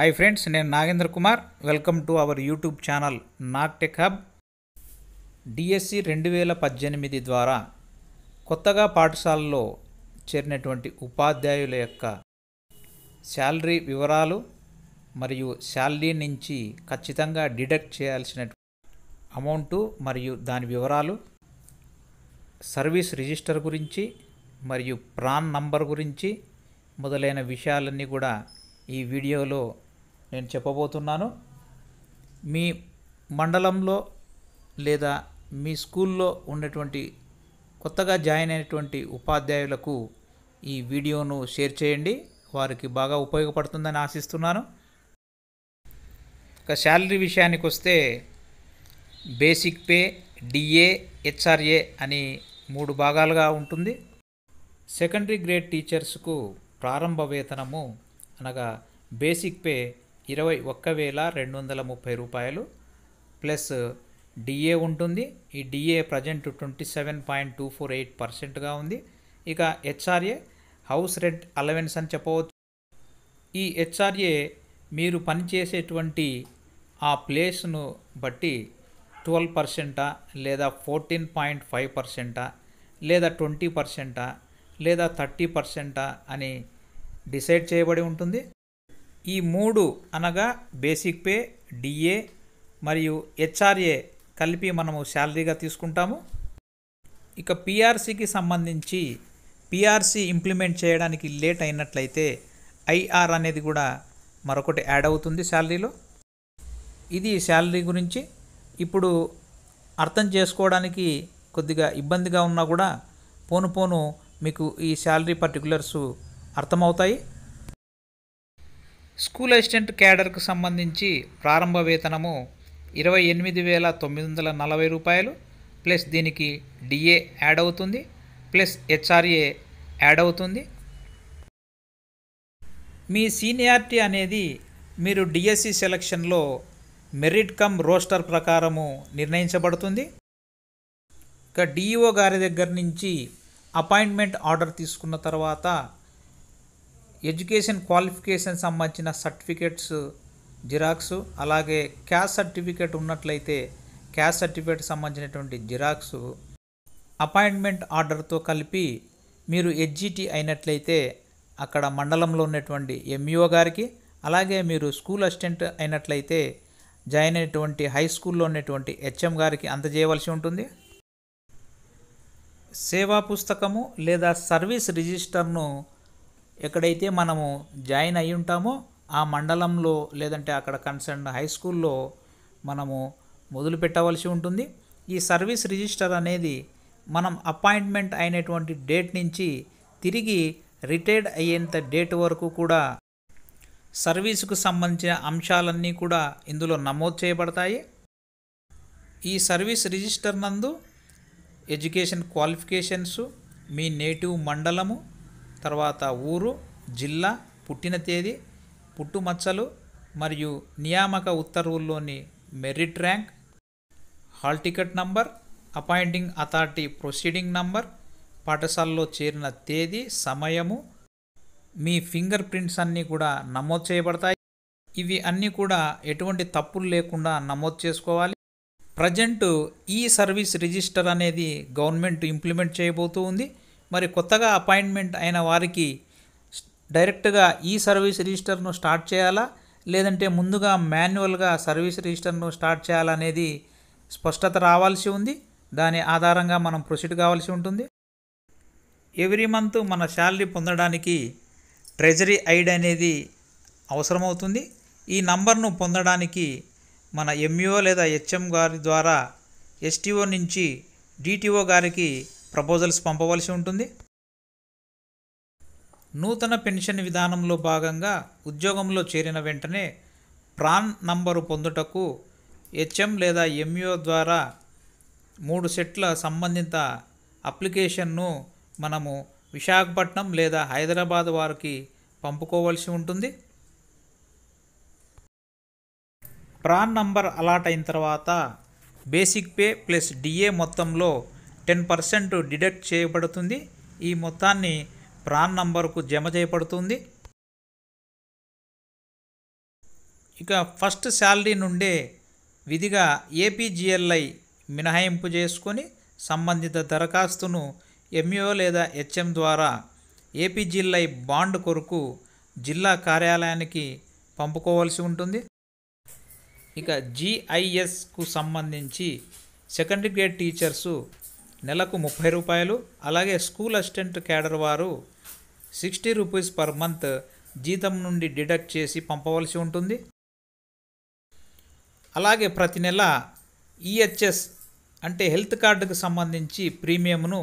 hi friends నేను Nagendra Kumar welcome to our YouTube channel నాక్టెక్ hub DSC రెండు వేల పద్దెనిమిది ద్వారా కొత్తగా పాఠశాలలో చేరినటువంటి ఉపాధ్యాయుల యొక్క శాలరీ వివరాలు మరియు శాలరీ నుంచి ఖచ్చితంగా డిడక్ట్ చేయాల్సిన అమౌంటు మరియు దాని వివరాలు సర్వీస్ రిజిస్టర్ గురించి మరియు ప్రాన్ నంబర్ గురించి మొదలైన విషయాలన్నీ కూడా ఈ వీడియోలో నేను చెప్పబోతున్నాను మీ మండలంలో లేదా మీ స్కూల్లో ఉండేటువంటి కొత్తగా జాయిన్ అయినటువంటి ఉపాధ్యాయులకు ఈ వీడియోను షేర్ చేయండి వారికి బాగా ఉపయోగపడుతుందని ఆశిస్తున్నాను ఇక శాలరీ విషయానికి వస్తే బేసిక్ పే డిఏ హెచ్ఆర్ఏ అని మూడు భాగాలుగా ఉంటుంది సెకండరీ గ్రేడ్ టీచర్స్కు ప్రారంభ వేతనము అనగా బేసిక్ పే ఇరవై ఒక్క వేల రెండు వందల ముప్పై రూపాయలు ప్లస్ డిఏ ఉంటుంది ఈ DA present twenty seven point two four eight పర్సెంట్గా ఉంది ఇక హెచ్ఆర్ఏ హౌస్ రెంట్ అలవెన్స్ అని చెప్పవచ్చు ఈ హెచ్ఆర్ఏ మీరు పనిచేసేటువంటి ఆ ప్లేస్ను బట్టి ట్వెల్వ్ పర్సెంటా లేదా ఫోర్టీన్ పాయింట్ ఫైవ్ పర్సెంటా లేదా ట్వంటీ పర్సెంటా లేదా థర్టీ పర్సెంటా అని డిసైడ్ చేయబడి ఉంటుంది ఈ మూడు అనగా బేసిక్ పే డిఏ మరియు హెచ్ఆర్ఏ కలిపి మనము శాలరీగా తీసుకుంటాము ఇక పిఆర్సీకి సంబంధించి పిఆర్సీ ఇంప్లిమెంట్ చేయడానికి లేట్ అయినట్లయితే ఐఆర్ అనేది కూడా మరొకటి యాడ్ అవుతుంది శాలరీలో ఇది శాలరీ గురించి ఇప్పుడు అర్థం చేసుకోవడానికి కొద్దిగా ఇబ్బందిగా ఉన్నా కూడా పోను పోను మీకు ఈ శాలరీ పర్టికులర్సు అర్థమవుతాయి స్కూల్ అసిస్టెంట్ క్యాడర్కు సంబంధించి ప్రారంభ వేతనము ఇరవై ఎనిమిది వేల తొమ్మిది వందల నలభై రూపాయలు ప్లస్ దీనికి డిఏ యాడ్ అవుతుంది ప్లస్ హెచ్ఆర్ఏ యాడ్ అవుతుంది మీ సీనియారిటీ అనేది మీరు డిఎస్సి సెలక్షన్లో మెరిట్ కమ్ రోస్టర్ ప్రకారము నిర్ణయించబడుతుంది ఇక డిఈఓ గారి దగ్గర నుంచి అపాయింట్మెంట్ ఆర్డర్ తీసుకున్న తర్వాత ఎడ్యుకేషన్ క్వాలిఫికేషన్ సంబంధించిన సర్టిఫికేట్స్ జిరాక్స్ అలాగే క్యాస్ట్ సర్టిఫికేట్ ఉన్నట్లయితే క్యాస్ట్ సర్టిఫికేట్ సంబంధించినటువంటి జిరాక్స్ అపాయింట్మెంట్ ఆర్డర్తో కలిపి మీరు ఎడ్జిటి అయినట్లయితే అక్కడ మండలంలో ఉన్నటువంటి ఎంఈఓ గారికి అలాగే మీరు స్కూల్ అసిస్టెంట్ అయినట్లయితే జాయిన్ అయినటువంటి హై స్కూల్లో ఉన్నటువంటి హెచ్ఎం గారికి అందజేయవలసి ఉంటుంది సేవా పుస్తకము లేదా సర్వీస్ రిజిస్టర్ను ఎక్కడైతే మనము జాయిన్ అయి ఉంటామో ఆ మండలంలో లేదంటే అక్కడ కన్సర్న్ హై స్కూల్లో మనము మొదలు పెట్టవలసి ఉంటుంది ఈ సర్వీస్ రిజిస్టర్ అనేది మనం అపాయింట్మెంట్ అయినటువంటి డేట్ నుంచి తిరిగి రిటైర్డ్ అయ్యేంత డేట్ వరకు కూడా సర్వీసుకు సంబంధించిన అంశాలన్నీ కూడా ఇందులో నమోదు చేయబడతాయి ఈ సర్వీస్ రిజిస్టర్ నందు ఎడ్యుకేషన్ క్వాలిఫికేషన్స్ మీ నేటివ్ మండలము తర్వాత ఊరు జిల్లా పుట్టిన తేదీ పుట్టుమచ్చలు మరియు నియామక ఉత్తర్వుల్లోని merit rank hall ticket number appointing authority proceeding number పాఠశాలలో చేరిన తేదీ సమయము మీ ఫింగర్ ప్రింట్స్ అన్నీ కూడా నమోదు చేయబడతాయి ఇవి అన్నీ కూడా ఎటువంటి తప్పులు లేకుండా నమోదు చేసుకోవాలి ప్రజెంటు ఈ సర్వీస్ రిజిస్టర్ అనేది గవర్నమెంట్ ఇంప్లిమెంట్ చేయబోతూ ఉంది మరి కొత్తగా అపాయింట్మెంట్ అయిన వారికి డైరెక్ట్గా ఈ సర్వీస్ రిజిస్టర్ను స్టార్ట్ చేయాలా లేదంటే ముందుగా మాన్యువల్గా సర్వీస్ రిజిస్టర్ను స్టార్ట్ చేయాలనేది స్పష్టత రావాల్సి ఉంది దాని ఆధారంగా మనం ప్రొసీడ్ కావాల్సి ఉంటుంది ఎవ్రీ మంత్ మన శాలరీ పొందడానికి ట్రెజరీ ఐడి అనేది అవసరమవుతుంది ఈ నంబర్ను పొందడానికి మన ఎంఈఓ లేదా హెచ్ఎం గారి ద్వారా ఎస్టీఓ నుంచి డిటిఓ గారికి ప్రపోజల్స్ పంపవలసి ఉంటుంది నూతన పెన్షన్ విధానంలో భాగంగా ఉద్యోగంలో చేరిన వెంటనే ప్రాన్ నంబరు పొందుటకు హెచ్ఎం లేదా ఎంఈఓ ద్వారా మూడు సెట్ల సంబంధిత అప్లికేషన్ను మనము విశాఖపట్నం లేదా హైదరాబాద్ వారికి పంపుకోవలసి ఉంటుంది ప్రాన్ నంబర్ అలాట్ అయిన తర్వాత బేసిక్ పే ప్లస్ డిఏ మొత్తంలో టెన్ పర్సెంట్ డిడక్ట్ చేయబడుతుంది ఈ మొత్తాన్ని ప్రాన్ నంబర్కు జమ చేయబడుతుంది ఇక ఫస్ట్ శాలరీ నుండే విధిగా ఏపీజిఎల్ఐ మినహాయింపు చేసుకొని సంబంధిత దరఖాస్తును ఎంఈఓ లేదా హెచ్ఎం ద్వారా ఏపీజిఎల్ఐ బాండ్ కొరకు జిల్లా కార్యాలయానికి పంపుకోవాల్సి ఉంటుంది ఇక జిఐఎస్కు సంబంధించి సెకండ్ గ్రేడ్ టీచర్సు నెలకు ముప్పై రూపాయలు అలాగే స్కూల్ అసిస్టెంట్ క్యాడర్ వారు సిక్స్టీ రూపీస్ పర్ మంత్ జీతం నుండి డిడక్ట్ చేసి పంపవలసి ఉంటుంది అలాగే ప్రతి నెల ఈహెచ్ఎస్ అంటే హెల్త్ కార్డుకు సంబంధించి ప్రీమియంను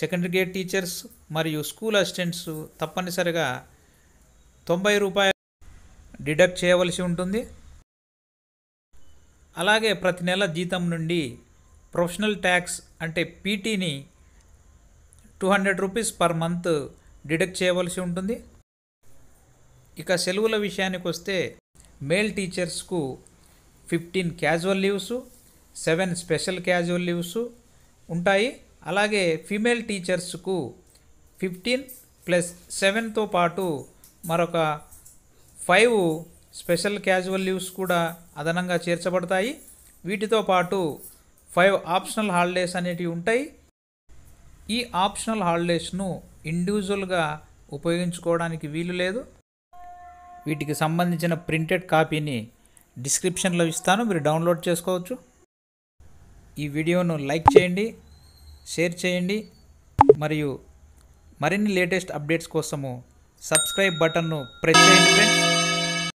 సెకండ్ గ్రేడ్ టీచర్స్ మరియు స్కూల్ అసిస్టెంట్స్ తప్పనిసరిగా తొంభై రూపాయలు డిడక్ట్ చేయవలసి ఉంటుంది అలాగే ప్రతి నెల జీతం నుండి ప్రొఫెషనల్ ట్యాక్స్ అంటే పీటీని two hundred rupees per month deduct చేయవలసి ఉంటుంది ఇక సెలవుల విషయానికి వస్తే మేల్ టీచర్స్కు fifteen casual leaves seven special casual leaves ఉంటాయి అలాగే ఫీమేల్ టీచర్స్కు ఫిఫ్టీన్ ప్లస్ సెవెన్తో పాటు మరొక ఫైవ్ స్పెషల్ క్యాజువల్ లీవ్స్ కూడా అదనంగా చేర్చబడతాయి వీటితో పాటు ఫైవ్ ఆప్షనల్ హాలిడేస్ అనేటివి ఉంటాయి ఈ ఆప్షనల్ హాలిడేస్ను ఇండివిజువల్గా ఉపయోగించుకోవడానికి వీలు లేదు వీటికి సంబంధించిన ప్రింటెడ్ కాపీని డిస్క్రిప్షన్లో ఇస్తాను మీరు డౌన్లోడ్ చేసుకోవచ్చు ఈ వీడియోను లైక్ చేయండి షేర్ చేయండి మరియు మరిన్ని లేటెస్ట్ అప్డేట్స్ కోసము సబ్స్క్రైబ్ బటన్ను ప్రెస్ చేయండి ఫ్రెండ్స్